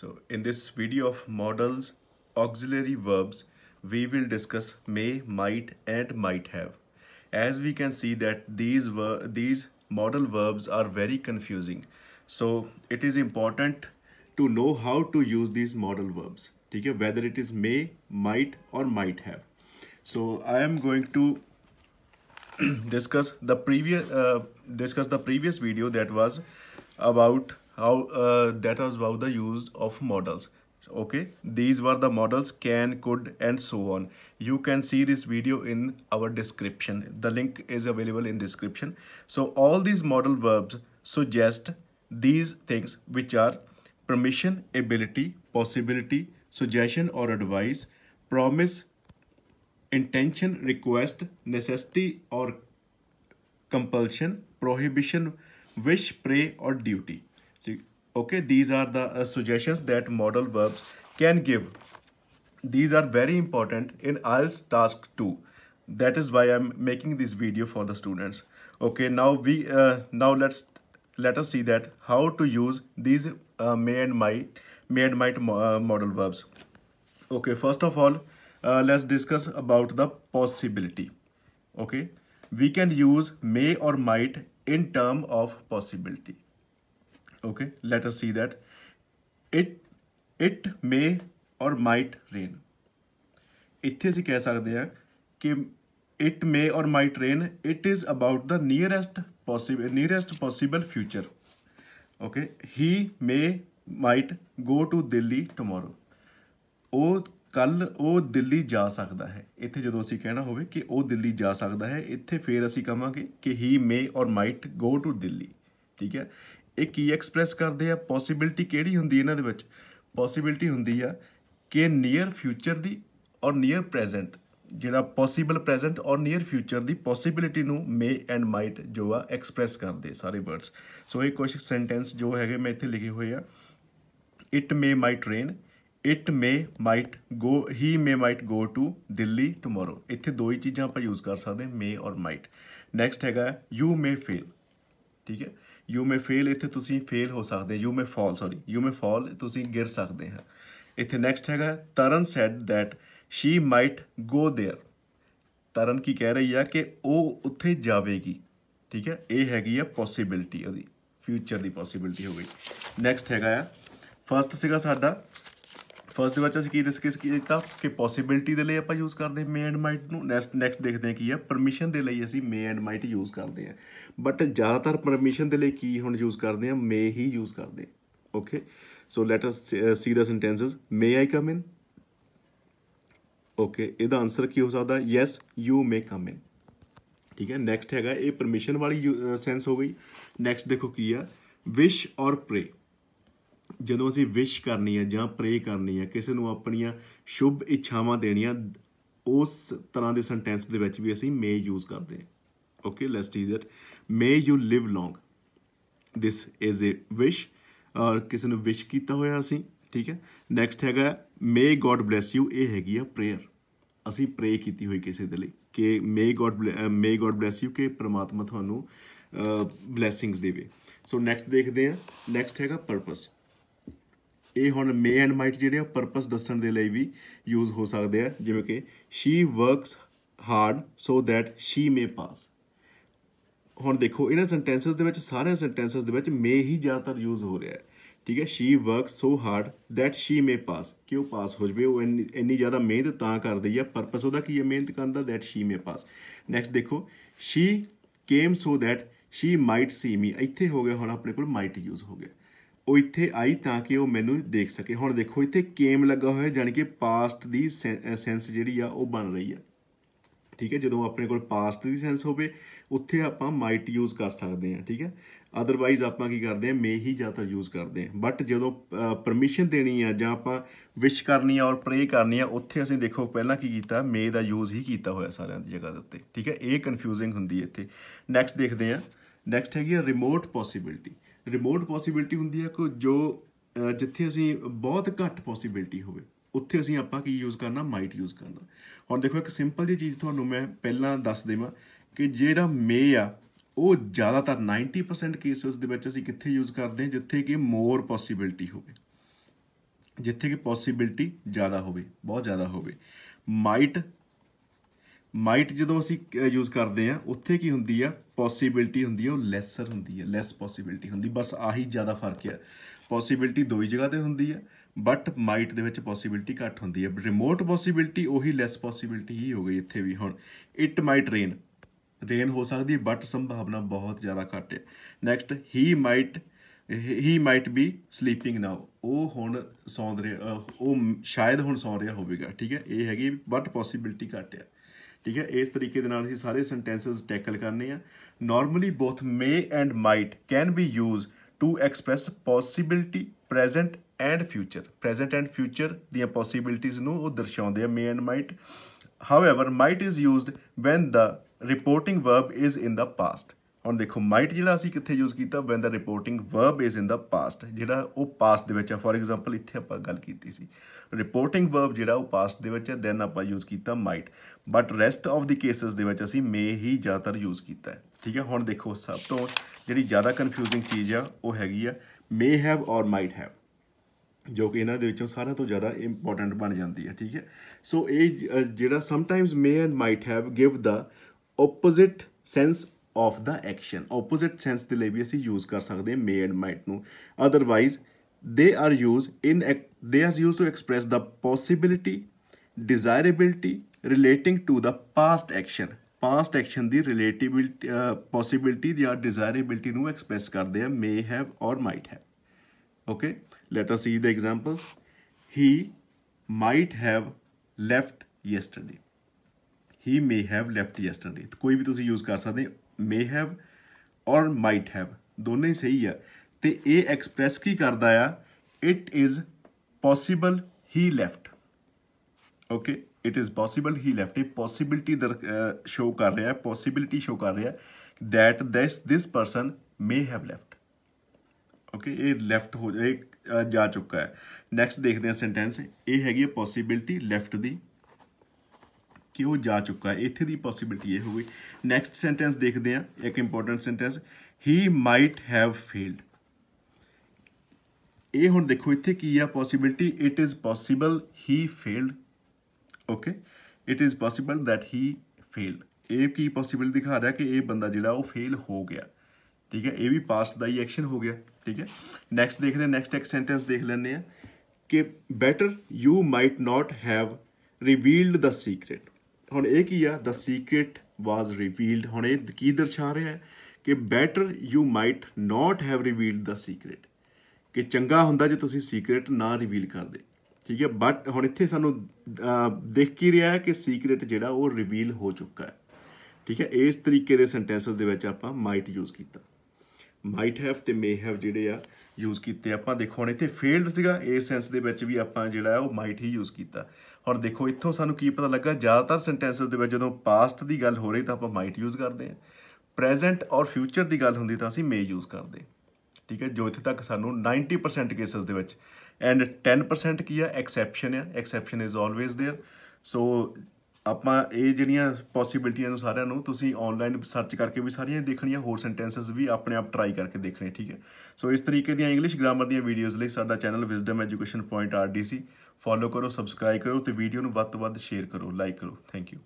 So in this video of models, auxiliary verbs, we will discuss may, might and might have. As we can see that these, ver these model verbs are very confusing. So it is important to know how to use these model verbs. Okay, whether it is may, might or might have. So I am going to discuss the previous uh, discuss the previous video that was about how uh, that was about the use of models okay these were the models can could and so on you can see this video in our description the link is available in description so all these model verbs suggest these things which are permission ability possibility suggestion or advice promise intention request necessity or compulsion prohibition wish pray or duty okay these are the uh, suggestions that modal verbs can give these are very important in IELTS task 2 that is why I'm making this video for the students okay now we uh, now let's let us see that how to use these uh, may and might may and might uh, modal verbs okay first of all uh, let's discuss about the possibility okay we can use may or might in term of possibility okay let us see that it it may or might rain ਇੱਥੇ ਅਸੀਂ ਕਹਿ ਸਕਦੇ ਹਾਂ ਕਿ it may or might rain it is about the nearest possible nearest possible future okay he may might go to Delhi tomorrow ਉਹ ਕੱਲ ਉਹ ਦਿੱਲੀ ਜਾ ਸਕਦਾ ਹੈ ਇੱਥੇ ਜਦੋਂ ਅਸੀਂ ਕਹਿਣਾ ਹੋਵੇ ਕਿ ਉਹ ਦਿੱਲੀ ਜਾ ਸਕਦਾ ਹੈ ਇੱਥੇ ਫੇਰ ਅਸੀਂ ਕਹਾਂਗੇ ਕਿ he may or might go to Delhi ਠੀਕ ਹੈ ਇਹ ਕੀ ਐਕਸਪ੍ਰੈਸ ਕਰਦੇ ਆ ਪੋਸਿਬਿਲਟੀ ਕਿਹੜੀ ਹੁੰਦੀ ਇਹਨਾਂ ਦੇ ਵਿੱਚ ਪੋਸਿਬਿਲਟੀ ਹੁੰਦੀ ਆ ਕਿ ਨੀਅਰ ਫਿਊਚਰ ਦੀ ਔਰ ਨੀਅਰ ਪ੍ਰੈਜ਼ੈਂਟ ਜਿਹੜਾ possible present or near future ਦੀ ਪੋਸਿਬਿਲਟੀ ਨੂੰ ਮੇ ਐਂਡ ਮਾਈਟ ਜੋ ਆ ਐਕਸਪ੍ਰੈਸ ਕਰਦੇ ਸਾਰੇ ਵਰਡਸ ਸੋ ਇਹ ਕੁਝ ਸੈਂਟੈਂਸ ਜੋ ਹੈਗੇ ਮੈਂ ਇੱਥੇ ਲਿਖੇ ਹੋਏ ਆ it may might rain it may might go he may might go to Delhi tomorrow ਇੱਥੇ ਦੋ ਹੀ ਚੀਜ਼ਾਂ ਆਪਾਂ ਯੂਜ਼ ਕਰ ਸਕਦੇ ਮੇ ਔਰ ਮਾਈਟ ਨੈਕਸਟ ਹੈਗਾ ਯੂ ਮੇ ਫੇਲ ਠੀਕ ਹੈ ਯੂ ਮੇ ਫੇਲ ਇੱਥੇ ਤੁਸੀਂ ਫੇਲ ਹੋ ਸਕਦੇ you may fall sorry you may fall ਤੁਸੀਂ ਗਿਰ ਸਕਦੇ ਹੋ ਇੱਥੇ ਨੈਕਸਟ ਹੈਗਾ Taran said that she might go there Taran ਕੀ ਕਹਿ ਰਹੀ ਆ ਕਿ ਉਹ ਉੱਥੇ ਜਾਵੇਗੀ ਠੀਕ ਹੈ ਇਹ ਹੈਗੀ ਆ ਪੋਸਿਬਿਲਟੀ ਉਹਦੀ ਫਿਊਚਰ ਦੀ ਪੋਸਿਬਿਲਟੀ ਹੋ ਗਈ ਨੈਕਸਟ ਹੈਗਾ ਆ ਫਰਸਟ ਸੀਗਾ ਸਾਡਾ ਫਸਟ ਵਿੱਚ ਅਸੀਂ ਕੀ ਡਿਸਕਸ ਕੀਤਾ ਕਿ ਪੋਸਿਬਿਲਟੀ ਦੇ ਲਈ ਆਪਾਂ ਯੂਜ਼ ਕਰਦੇ ਮੇ ਐਂਡ ਮਾਈਟ ਨੂੰ ਨੈਕਸਟ ਨੈਕਸਟ ਦੇਖਦੇ ਹਾਂ ਕੀ ਹੈ ਪਰਮਿਸ਼ਨ ਦੇ ਲਈ ਅਸੀਂ ਮੇ ਐਂਡ ਮਾਈਟ ਯੂਜ਼ ਕਰਦੇ ਹਾਂ ਬਟ ਜ਼ਿਆਦਾਤਰ ਪਰਮਿਸ਼ਨ ਦੇ ਲਈ ਕੀ ਹੁਣ ਯੂਜ਼ ਕਰਦੇ ਹਾਂ ਮੇ ਹੀ ਯੂਜ਼ ਕਰਦੇ okay so let us see the sentences may I come in okay ਇਹਦਾ ਆਨਸਰ ਕੀ ਹੋ ਸਕਦਾ ਯੈਸ ਯੂ ਮੇ ਕਮ ਇਨ ਠੀਕ ਹੈ ਨੈਕਸਟ ਹੈਗਾ ਇਹ ਪਰਮਿਸ਼ਨ ਵਾਲੀ ਸੈਂਸ uh, ਹੋ ਗਈ ਨੈਕਸਟ ਦੇਖੋ ਕੀ ਆ ਵਿਸ਼ ਔਰ ਪ੍ਰੇ ਜਦੋਂ ਅਸੀਂ ਵਿਸ਼ ਕਰਨੀ ਹੈ ਜਾਂ ਪ੍ਰੇ ਕਰਨੀ ਹੈ ਕਿਸੇ ਨੂੰ ਆਪਣੀਆਂ ਸ਼ੁਭ ਇੱਛਾਵਾਂ ਦੇਣੀਆਂ ਉਸ ਤਰ੍ਹਾਂ ਦੇ ਸੈਂਟੈਂਸ ਦੇ ਵਿੱਚ ਵੀ ਅਸੀਂ ਮੇ ਯੂਜ਼ ਕਰਦੇ ਹਾਂ okay let's see that may you live long this is a wish or ਕਿਸੇ ਨੂੰ ਵਿਸ਼ ਕੀਤਾ ਹੋਇਆ ਅਸੀਂ ਠੀਕ ਹੈ ਨੈਕਸਟ ਹੈਗਾ ਮੇ ਗੋਡ ਬlesਸ ਯੂ ਇਹ ਹੈਗੀ ਆ ਪ੍ਰੇਅਰ ਅਸੀਂ ਪ੍ਰੇ ਕੀਤੀ ਹੋਈ ਕਿਸੇ ਦੇ ਲਈ ਕਿ may God may God bless you ਕਿ ਪ੍ਰਮਾਤਮਾ ਤੁਹਾਨੂੰ ਬlesਸਿੰਗਸ ਦੇਵੇ ਸੋ ਨੈਕਸਟ ਦੇਖਦੇ ਹਾਂ ਨੈਕਸਟ ਹੈਗਾ ਪਰਪਸ ਇਹ ਹੁਣ ਮੇ ਐਂਡ ਮਾਈਟ ਜਿਹੜੇ ਆ ਪਰਪਸ ਦੱਸਣ ਦੇ ਲਈ ਵੀ ਯੂਜ਼ ਹੋ ਸਕਦੇ ਆ ਜਿਵੇਂ ਕਿ she works hard so that she may pass ਹੁਣ ਦੇਖੋ ਇਹਨਾਂ ਸੈਂਟੈਂਸਸ ਦੇ ਵਿੱਚ ਸਾਰੇ ਸੈਂਟੈਂਸਸ ਦੇ ਵਿੱਚ ਮੇ ਹੀ ਜ਼ਿਆਦਾਤਰ ਯੂਜ਼ ਹੋ ਰਿਹਾ ਹੈ ਠੀਕ ਹੈ she works so hard that she may pass ਕਿਉਂ ਪਾਸ ਹੋ ਜਵੇ ਉਹ ਇੰਨੀ ਜ਼ਿਆਦਾ ਮਿਹਨਤ ਤਾਂ ਕਰਦੀ ਹੈ ਪਰਪਸ ਉਹਦਾ ਕੀ ਹੈ ਮਿਹਨਤ ਕਰਨ ਦਾ that she may pass next ਦੇਖੋ she came so that she might see me ਇੱਥੇ ਹੋ ਗਿਆ ਹੁਣ ਆਪਣੇ ਕੋਲ ਮਾਈਟ ਯੂਜ਼ ਹੋ ਗਿਆ ਉਹ ਇੱਥੇ ਆਈ ਤਾਂ ਕਿ ਉਹ ਮੈਨੂੰ ਦੇਖ ਸਕੇ ਹੁਣ ਦੇਖੋ ਇੱਥੇ ਕੇਮ ਲੱਗਾ ਹੋਇਆ ਜਾਨੀ ਕਿ ਪਾਸਟ ਦੀ ਸੈਂਸ ਜਿਹੜੀ ਆ ਉਹ ਬਣ ਰਹੀ ਆ ਠੀਕ ਹੈ ਜਦੋਂ ਆਪਣੇ ਕੋਲ ਪਾਸਟ ਦੀ ਸੈਂਸ ਹੋਵੇ ਉੱਥੇ ਆਪਾਂ ਮਾਈਟ ਯੂਜ਼ ਕਰ ਸਕਦੇ ਹਾਂ ਠੀਕ ਹੈ ਅਦਰਵਾਈਜ਼ ਆਪਾਂ ਕੀ ਕਰਦੇ ਹਾਂ ਮੇ ਹੀ ਜ਼ਿਆਦਾ ਯੂਜ਼ ਕਰਦੇ ਹਾਂ ਬਟ ਜਦੋਂ ਪਰਮਿਸ਼ਨ ਦੇਣੀ ਆ ਜਾਂ ਆਪਾਂ ਵਿਸ਼ ਕਰਨੀ ਆ ਔਰ ਪ੍ਰੇ ਕਰਨੀ ਆ ਉੱਥੇ ਅਸੀਂ ਦੇਖੋ ਪਹਿਲਾਂ ਕੀ ਕੀਤਾ ਮੇ ਦਾ ਯੂਜ਼ ਹੀ ਕੀਤਾ ਹੋਇਆ ਸਾਰਿਆਂ ਦੀ ਜਗ੍ਹਾ ਦੇ ਉੱਤੇ ਠੀਕ ਹੈ ਇਹ ਕਨਫਿਊਜ਼ਿੰਗ ਹੁੰਦੀ ਹੈ ਇੱਥੇ ਨੈਕਸਟ ਦੇਖਦੇ ਹਾਂ ਨੈਕਸਟ ਹੈਗੀ ਰਿਮੋਟ ਪੋਸਿਬਿਲਟੀ ਰਿਮੋਟ ਪੋਸਿਬਿਲਟੀ ਹੁੰਦੀ ਹੈ ਕਿ ਜੋ ਜਿੱਥੇ ਅਸੀਂ ਬਹੁਤ ਘੱਟ ਪੋਸਿਬਿਲਟੀ ਹੋਵੇ ਉੱਥੇ ਅਸੀਂ ਆਪਾਂ ਕੀ ਯੂਜ਼ ਕਰਨਾ ਮਾਈਟ ਯੂਜ਼ ਕਰਨਾ ਹੁਣ ਦੇਖੋ ਇੱਕ ਸਿੰਪਲ ਜੀ ਚੀਜ਼ ਤੁਹਾਨੂੰ ਮੈਂ ਪਹਿਲਾਂ ਦੱਸ ਦੇਵਾਂ ਕਿ ਜਿਹੜਾ ਮੇ ਆ ਉਹ ਜ਼ਿਆਦਾਤਰ 90% ਕੇਸਸ ਦੇ ਵਿੱਚ ਅਸੀਂ ਕਿੱਥੇ ਯੂਜ਼ ਕਰਦੇ ਹਾਂ ਜਿੱਥੇ ਕਿ ਮੋਰ ਪੋਸਿਬਿਲਟੀ ਹੋਵੇ ਜਿੱਥੇ ਕਿ ਪੋਸਿਬਿਲਟੀ ਜ਼ਿਆਦਾ ਹੋਵੇ ਬਹੁਤ ਜ਼ਿਆਦਾ ਹੋਵੇ ਮਾਈਟ ਮਾਈਟ ਜਦੋਂ ਅਸੀਂ ਯੂਜ਼ ਕਰਦੇ ਆ ਉੱਥੇ ਕੀ ਹੁੰਦੀ ਆ ਪੋਸਿਬਿਲਟੀ ਹੁੰਦੀ ਆ ਉਹ ਲੈਸਰ ਹੁੰਦੀ ਆ ਲੈਸ ਪੋਸਿਬਿਲਟੀ ਹੁੰਦੀ ਬਸ ਆਹੀ ਜ਼ਿਆਦਾ ਫਰਕ ਆ ਪੋਸਿਬਿਲਟੀ ਦੋਈ ਜਗ੍ਹਾ ਤੇ ਹੁੰਦੀ ਆ ਬਟ ਮਾਈਟ ਦੇ ਵਿੱਚ ਪੋਸਿਬਿਲਟੀ ਘੱਟ ਹੁੰਦੀ ਆ ਰਿਮੋਟ ਪੋਸਿਬਿਲਟੀ ਉਹੀ ਲੈਸ ਪੋਸਿਬਿਲਟੀ ਹੀ ਹੋ ਗਈ ਇੱਥੇ ਵੀ ਹੁਣ ਇਟ ਮਾਈਟ ਰੇਨ ਰੇਨ ਹੋ ਸਕਦੀ ਹੈ ਬਟ ਸੰਭਾਵਨਾ ਬਹੁਤ ਜ਼ਿਆਦਾ ਘੱਟ ਹੈ next he might he might be sleeping now ਉਹ ਹੁਣ ਸੌਂ ਰਿਹਾ ਉਹ ਸ਼ਾਇਦ ਹੁਣ ਸੌਂ ਰਿਹਾ ਹੋਵੇਗਾ ਠੀਕ ਹੈ ਇਹ ਹੈਗੀ ਬਟ ਪੋਸਿਬਿਲਟੀ ਘੱਟ ਹੈ ਠੀਕ ਹੈ ਇਸ ਤਰੀਕੇ ਦੇ ਨਾਲ ਅਸੀਂ ਸਾਰੇ ਸੈਂਟੈਂਸਸ ਟੈਕਲ ਕਰਨੇ ਆ normally both may and might can be used to express possibility present and future present and future ਦੀਆਂ ਪੋਸਿਬਿਲਟੀਜ਼ ਨੂੰ ਉਹ ਦਰਸਾਉਂਦੇ ਆ may and might however might is used when the reporting verb is in the past ਹੁਣ ਦੇਖੋ might ਜਿਹੜਾ ਅਸੀਂ ਕਿੱਥੇ ਯੂਜ਼ ਕੀਤਾ when the reporting verb is in the past ਜਿਹੜਾ ਉਹ ਪਾਸਟ ਦੇ ਵਿੱਚ ਹੈ ਫੋਰ ਐਗਜ਼ਾਮਪਲ ਇੱਥੇ ਆਪਾਂ ਗੱਲ ਕੀਤੀ ਸੀ ਰਿਪੋਰਟਿੰਗ ਵਰਬ ਜਿਹੜਾ ਉਹ ਪਾਸਟ ਦੇ ਵਿੱਚ ਹੈ ਦੈਨ ਆਪਾਂ ਯੂਜ਼ ਕੀਤਾ might but rest of the cases ਦੇ ਵਿੱਚ ਅਸੀਂ ਮੇ ਹੀ ਜ਼ਿਆਦਾਤਰ ਯੂਜ਼ ਕੀਤਾ ਹੈ ਠੀਕ ਹੈ ਹੁਣ ਦੇਖੋ ਸਭ ਤੋਂ ਜਿਹੜੀ ਜ਼ਿਆਦਾ ਕਨਫਿਊਜ਼ਿੰਗ ਚੀਜ਼ ਆ ਉਹ ਹੈਗੀ ਆ may have or might have ਜੋ ਕਿ ਇਹਨਾਂ ਦੇ ਵਿੱਚੋਂ ਸਾਰਾ ਤੋਂ ਜ਼ਿਆਦਾ ਇੰਪੋਰਟੈਂਟ ਬਣ ਜਾਂਦੀ ਹੈ ਠੀਕ ਹੈ ਸੋ ਇਹ ਜਿਹੜਾ sometimes may and might have give the opposite sense of the action opposite sense ਦੇ ਲਈ ਵੀ ਅਸੀਂ ਯੂਜ਼ ਕਰ ਸਕਦੇ ਹਾਂ ਮੇ ਐਂਡ ਮਾਈਟ ਨੂੰ otherwise they are use in they are use to express the possibility desirability relating to the past action past action ਦੀ relatability possibility uh, ਜਾਂ ਡਿਜ਼ਾਇਰੇਬਿਲਟੀ ਨੂੰ ਐਕਸਪ੍ਰੈਸ ਕਰਦੇ ਆ may have or might have okay let us see the examples he might have left yesterday he may have left yesterday ਕੋਈ ਵੀ ਤੁਸੀਂ use ਕਰ ਸਕਦੇ ਹੋ मे हैव और माइट हैव दोनों सही है तो ये एक्सप्रैस की करता है it is possible he left okay it is possible he left possibility दर शो कर रहा है पॉसीबिलिटी शो कर रहा है that that's this person may have left okay ये लैफ्ट हो जा चुका है नैक्सट देखते हैं सेंटेंस ये हैगी पॉसीबिलिटी लैफ्ट की ਕਿ ਉਹ ਜਾ ਚੁੱਕਾ ਹੈ ਇੱਥੇ ਦੀ ਪੋਸਿਬਿਲਿਟੀ ਇਹ ਹੋਵੇ ਨੈਕਸਟ ਸੈਂਟੈਂਸ ਦੇਖਦੇ ਆ ਇੱਕ important sentence he might have failed ਇਹ ਹੁਣ ਦੇਖੋ ਇੱਥੇ ਕੀ ਆ possibility it is possible he failed okay it is possible that he failed ਇਹ ਕੀ ਪੋਸੀਬਲ ਦਿਖਾ ਰਿਹਾ ਕਿ ਇਹ ਬੰਦਾ ਜਿਹੜਾ ਉਹ ਫੇਲ ਹੋ ਗਿਆ ਠੀਕ ਹੈ ਇਹ ਵੀ ਪਾਸਟ ਦਾ ਹੀ ਐਕਸ਼ਨ ਹੋ ਗਿਆ ਠੀਕ ਹੈ ਨੈਕਸਟ ਦੇਖਦੇ ਨੈਕਸਟ ਇੱਕ ਸੈਂਟੈਂਸ ਦੇਖ ਲੈਂਦੇ ਆ ਕਿ better you might not have revealed the secret ਹੁਣ ਇਹ ਕੀ ਆ ਦ ਸੀਕ੍ਰੀਟ ਵਾਸ ਰਿਵੀਲਡ ਹੁਣ ਇਹ ਕੀ ਦਰਸਾ ਰਿਹਾ ਹੈ ਕਿ better you might not have revealed the secret ਕਿ ਚੰਗਾ ਹੁੰਦਾ ਜੇ ਤੁਸੀਂ ਸੀਕ੍ਰੀਟ ਨਾ ਰਿਵੀਲ ਕਰਦੇ ਠੀਕ ਹੈ ਬਟ ਹੁਣ ਇੱਥੇ ਸਾਨੂੰ ਦੇਖ ਕੀ ਰਿਹਾ ਹੈ ਕਿ ਸੀਕ੍ਰੀਟ ਜਿਹੜਾ ਉਹ ਰਿਵੀਲ ਹੋ ਚੁੱਕਾ ਹੈ ਠੀਕ ਹੈ ਇਸ ਤਰੀਕੇ ਦੇ ਸੈਂਟੈਂਸਸ ਦੇ ਵਿੱਚ ਆਪਾਂ ਮਾਈਟ ਯੂਜ਼ ਕੀਤਾ ਮਾਈਟ ਹੈਵ ਤੇ ਮੇ ਹੈਵ ਜਿਹੜੇ ਆ ਯੂਜ਼ ਕੀਤੇ ਆਪਾਂ ਦੇਖੋ ਹੁਣ ਇੱਥੇ ਫੇਲਡ ਸੀਗਾ ਇਸ ਸੈਂਸ ਦੇ ਵਿੱਚ ਵੀ ਆਪਾਂ ਜਿਹੜਾ ਉਹ ਮਾਈਟ ਹੀ ਯੂਜ਼ ਕੀਤਾ ਹੁਣ ਦੇਖੋ ਇੱਥੋਂ ਸਾਨੂੰ ਕੀ ਪਤਾ ਲੱਗਾ ਜ਼ਿਆਦਾਤਰ ਸੈਂਟੈਂਸਸ ਦੇ ਵਿੱਚ ਜਦੋਂ ਪਾਸਟ ਦੀ ਗੱਲ ਹੋ ਰਹੀ ਤਾਂ ਆਪਾਂ ਮਾਈਟ ਯੂਜ਼ ਕਰਦੇ ਆ ਪ੍ਰੈਜ਼ੈਂਟ ਔਰ ਫਿਊਚਰ ਦੀ ਗੱਲ ਹੁੰਦੀ ਤਾਂ ਅਸੀਂ ਮੇ ਯੂਜ਼ ਕਰਦੇ ਠੀਕ ਹੈ ਜੋ ਇੱਥੇ ਤੱਕ ਸਾਨੂੰ 90% ਕੇਸਸ ਦੇ ਵਿੱਚ ਐਂਡ 10% ਕੀ ਆ ਐਕਸੈਪਸ਼ਨ ਆ exception is always there so ਆਪਾਂ ਇਹ ਜਿਹੜੀਆਂ ਪੋਸਿਬਿਲਟੀਆਂ ਨੂੰ ਸਾਰਿਆਂ ਨੂੰ ਤੁਸੀਂ ਆਨਲਾਈਨ ਸਰਚ ਕਰਕੇ ਵੀ ਸਾਰੀਆਂ ਦੇਖਣੀਆਂ ਹੋਰ ਸੈਂਟੈਂਸਸ ਵੀ ਆਪਣੇ ਆਪ ਟਰਾਈ ਕਰਕੇ ਦੇਖਣੇ ਠੀਕ ਹੈ ਸੋ ਇਸ ਤਰੀਕੇ ਦੀਆਂ ਇੰਗਲਿਸ਼ ਗ੍ਰਾਮਰ ਦੀਆਂ ਵੀਡੀਓਜ਼ ਲਈ ਸਾਡਾ channel wisdom education point RDC follow ਕਰੋ ਸਬਸਕ੍ਰਾਈਬ ਕਰੋ ਤੇ ਵੀਡੀਓ ਨੂੰ ਵੱਧ ਤੋਂ ਵੱਧ ਸ਼ੇਅਰ ਕਰੋ ਲਾਈਕ ਕਰੋ ਥੈਂਕ ਯੂ